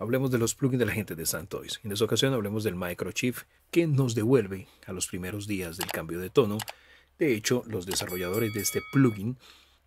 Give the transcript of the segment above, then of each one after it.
Hablemos de los plugins de la gente de Santoys. En esta ocasión hablemos del microchip que nos devuelve a los primeros días del cambio de tono. De hecho, los desarrolladores de este plugin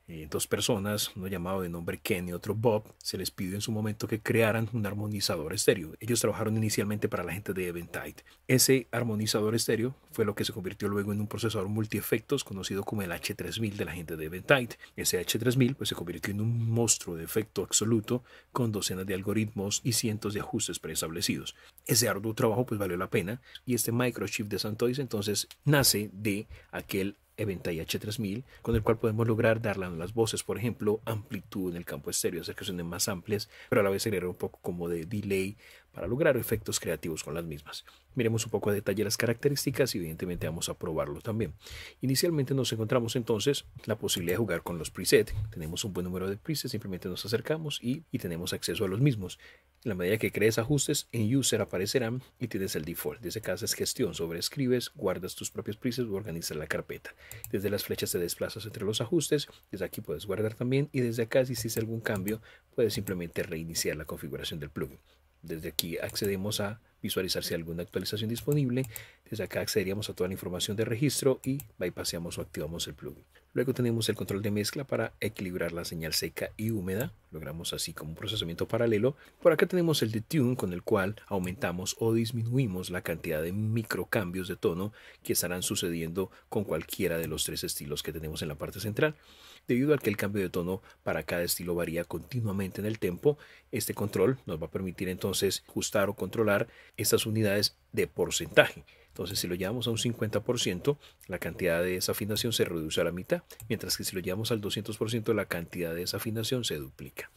eh, dos personas, uno llamado de nombre Ken y otro Bob, se les pidió en su momento que crearan un armonizador estéreo. Ellos trabajaron inicialmente para la gente de Eventide. Ese armonizador estéreo fue lo que se convirtió luego en un procesador multiefectos conocido como el H3000 de la gente de Eventide. Ese H3000 pues, se convirtió en un monstruo de efecto absoluto con docenas de algoritmos y cientos de ajustes preestablecidos. Ese arduo trabajo pues valió la pena y este microchip de Santois entonces nace de aquel Event h 3000 con el cual podemos lograr darle a las voces, por ejemplo, amplitud en el campo estéreo, hacer que suenen más amplias, pero a la vez agregar un poco como de delay para lograr efectos creativos con las mismas. Miremos un poco a detalle las características y evidentemente vamos a probarlo también. Inicialmente nos encontramos entonces la posibilidad de jugar con los presets. Tenemos un buen número de presets, simplemente nos acercamos y, tenemos acceso a los mismos. En la medida que crees ajustes, en User aparecerán y tienes el default. Desde acá haces gestión, sobreescribes, guardas tus propios presets o organizas la carpeta. Desde las flechas te desplazas entre los ajustes, desde aquí puedes guardar también y desde acá si hiciste algún cambio puedes simplemente reiniciar la configuración del plugin. Desde aquí accedemos a visualizar si hay alguna actualización disponible. Desde acá accederíamos a toda la información de registro y bypasseamos o activamos el plugin. Luego tenemos el control de mezcla para equilibrar la señal seca y húmeda. Logramos así como un procesamiento paralelo. Por acá tenemos el detune con el cual aumentamos o disminuimos la cantidad de microcambios de tono que estarán sucediendo con cualquiera de los tres estilos que tenemos en la parte central. Debido a que el cambio de tono para cada estilo varía continuamente en el tiempo este control nos va a permitir entonces ajustar o controlar estas unidades de porcentaje. Entonces, si lo llevamos a un 50%, la cantidad de esa afinación se reduce a la mitad, mientras que si lo llevamos al 200%, la cantidad de esa afinación se duplica.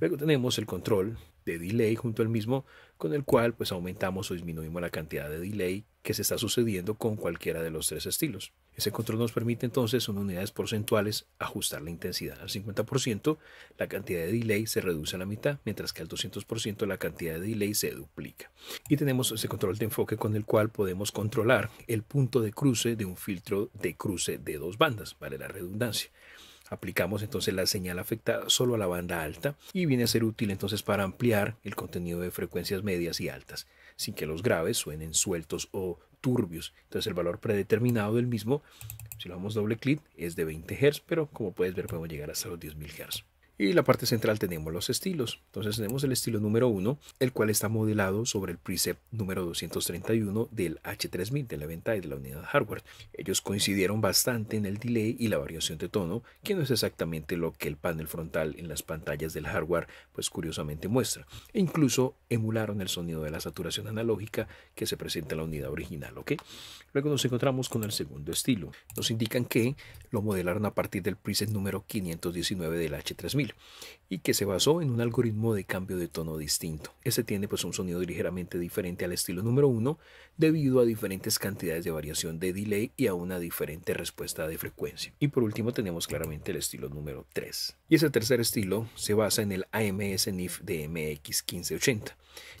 Luego tenemos el control de delay junto al mismo, con el cual pues aumentamos o disminuimos la cantidad de delay que se está sucediendo con cualquiera de los tres estilos. Ese control nos permite entonces en unidades porcentuales ajustar la intensidad al 50%, la cantidad de delay se reduce a la mitad, mientras que al 200% la cantidad de delay se duplica. Y tenemos ese control de enfoque con el cual podemos controlar el punto de cruce de un filtro de cruce de dos bandas, vale la redundancia. Aplicamos entonces la señal afectada solo a la banda alta y viene a ser útil entonces para ampliar el contenido de frecuencias medias y altas, sin que los graves suenen sueltos o turbios. Entonces el valor predeterminado del mismo, si lo damos doble clic, es de 20 Hz, pero como puedes ver podemos llegar hasta los 10.000 Hz. Y en la parte central tenemos los estilos. Entonces tenemos el estilo número 1, el cual está modelado sobre el preset número 231 del H3000 de la venta y de la unidad hardware. Ellos coincidieron bastante en el delay y la variación de tono, que no es exactamente lo que el panel frontal en las pantallas del hardware pues curiosamente muestra. E incluso emularon el sonido de la saturación analógica que se presenta en la unidad original. Luego nos encontramos con el segundo estilo. Nos indican que lo modelaron a partir del preset número 519 del H3000 y que se basó en un algoritmo de cambio de tono distinto. Este tiene pues un sonido ligeramente diferente al estilo número 1 debido a diferentes cantidades de variación de delay y a una diferente respuesta de frecuencia. Y por último tenemos claramente el estilo número 3. Y ese tercer estilo se basa en el AMS NIF de MX1580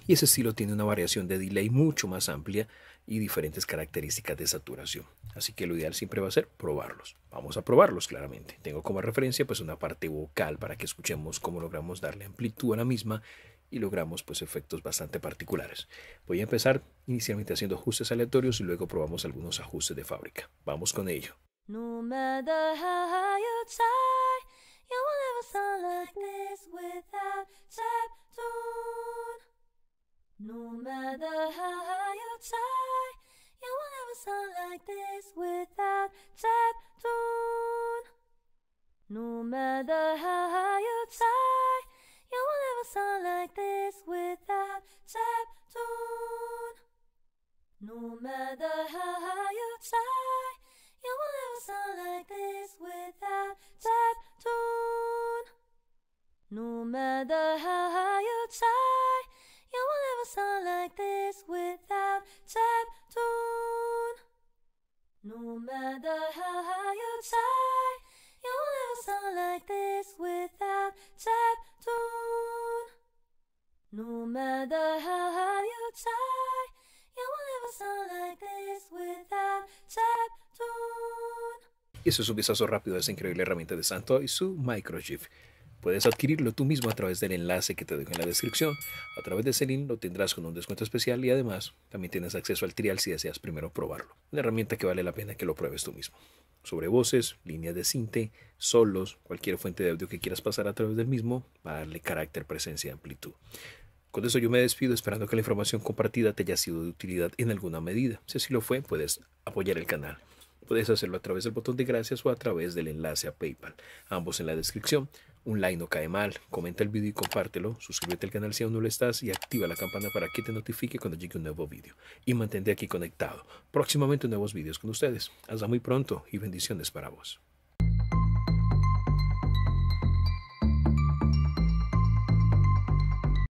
y ese estilo tiene una variación de delay mucho más amplia y diferentes características de saturación. Así que lo ideal siempre va a ser probarlos. Vamos a probarlos claramente. Tengo como referencia pues una parte vocal para que escuchemos cómo logramos darle amplitud a la misma y logramos pues efectos bastante particulares. Voy a empezar inicialmente haciendo ajustes aleatorios y luego probamos algunos ajustes de fábrica. Vamos con ello. matter how high you try, you will never sound like this without tap tune. No matter how high you try, you will never sound like this without tap tune. No matter how high you try, you will never sound like this without tap tune. No matter how high you try. like this without tune. No matter how high you try, you will never sound like this without tune. Y eso es un vistazo rápido a esta increíble herramienta de Santo y su microchip. Puedes adquirirlo tú mismo a través del enlace que te dejo en la descripción. A través de ese link lo tendrás con un descuento especial y además también tienes acceso al trial si deseas primero probarlo. Una herramienta que vale la pena que lo pruebes tú mismo. Sobre voces, líneas de cinte, solos, cualquier fuente de audio que quieras pasar a través del mismo para darle carácter, presencia y amplitud. Con eso yo me despido esperando que la información compartida te haya sido de utilidad en alguna medida. Si así lo fue, puedes apoyar el canal. Puedes hacerlo a través del botón de gracias o a través del enlace a PayPal, ambos en la descripción. Un like no cae mal, comenta el video y compártelo, suscríbete al canal si aún no lo estás y activa la campana para que te notifique cuando llegue un nuevo video. Y mantente aquí conectado. Próximamente nuevos videos con ustedes. Hasta muy pronto y bendiciones para vos.